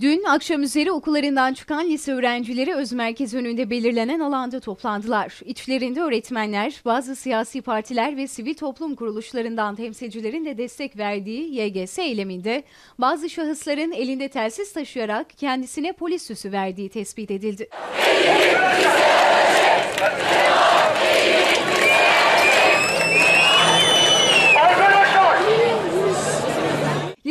Dün akşam üzeri okullarından çıkan lise öğrencileri öz merkez önünde belirlenen alanda toplandılar. İçlerinde öğretmenler, bazı siyasi partiler ve sivil toplum kuruluşlarından temsilcilerin de destek verdiği YGS eyleminde bazı şahısların elinde telsiz taşıyarak kendisine polis süsü verdiği tespit edildi.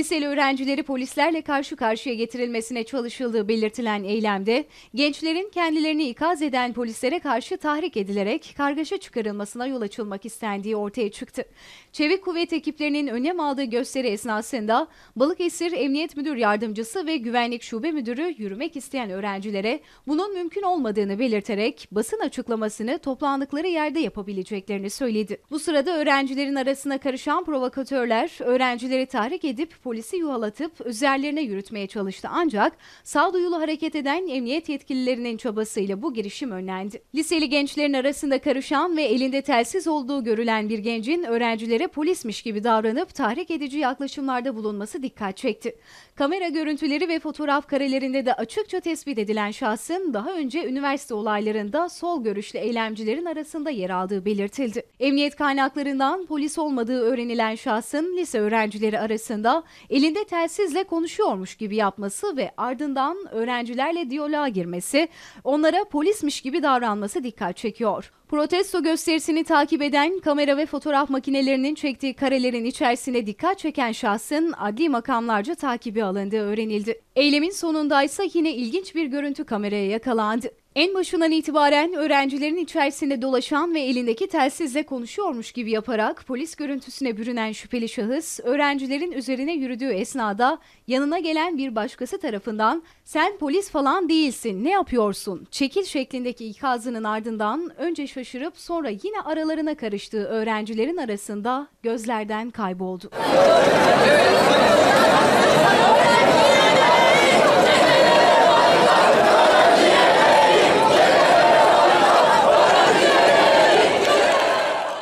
Liseli öğrencileri polislerle karşı karşıya getirilmesine çalışıldığı belirtilen eylemde gençlerin kendilerini ikaz eden polislere karşı tahrik edilerek kargaşa çıkarılmasına yol açılmak istendiği ortaya çıktı. Çevik kuvvet ekiplerinin önem aldığı gösteri esnasında Balıkesir Emniyet Müdür Yardımcısı ve Güvenlik Şube Müdürü yürümek isteyen öğrencilere bunun mümkün olmadığını belirterek basın açıklamasını toplandıkları yerde yapabileceklerini söyledi. Bu sırada öğrencilerin arasına karışan provokatörler öğrencileri tahrik edip polis polisi yuhalatıp üzerlerine yürütmeye çalıştı ancak sağduyulu hareket eden emniyet yetkililerinin çabasıyla bu girişim önlendi. Liseli gençlerin arasında karışan ve elinde telsiz olduğu görülen bir gencin öğrencilere polismiş gibi davranıp tahrik edici yaklaşımlarda bulunması dikkat çekti. Kamera görüntüleri ve fotoğraf karelerinde de açıkça tespit edilen şahsın daha önce üniversite olaylarında sol görüşlü eylemcilerin arasında yer aldığı belirtildi. Emniyet kaynaklarından polis olmadığı öğrenilen şahsın lise öğrencileri arasında elinde telsizle konuşuyormuş gibi yapması ve ardından öğrencilerle diyaloğa girmesi, onlara polismiş gibi davranması dikkat çekiyor. Protesto gösterisini takip eden kamera ve fotoğraf makinelerinin çektiği karelerin içerisine dikkat çeken şahsın adli makamlarca takibi alındığı öğrenildi. Eylemin sonunda ise yine ilginç bir görüntü kameraya yakalandı. En başından itibaren öğrencilerin içerisinde dolaşan ve elindeki telsizle konuşuyormuş gibi yaparak polis görüntüsüne bürünen şüpheli şahıs, öğrencilerin üzerine yürüdüğü esnada yanına gelen bir başkası tarafından "Sen polis falan değilsin, ne yapıyorsun? Çekil." şeklindeki ikazının ardından önce şaşırıp sonra yine aralarına karıştığı öğrencilerin arasında gözlerden kayboldu.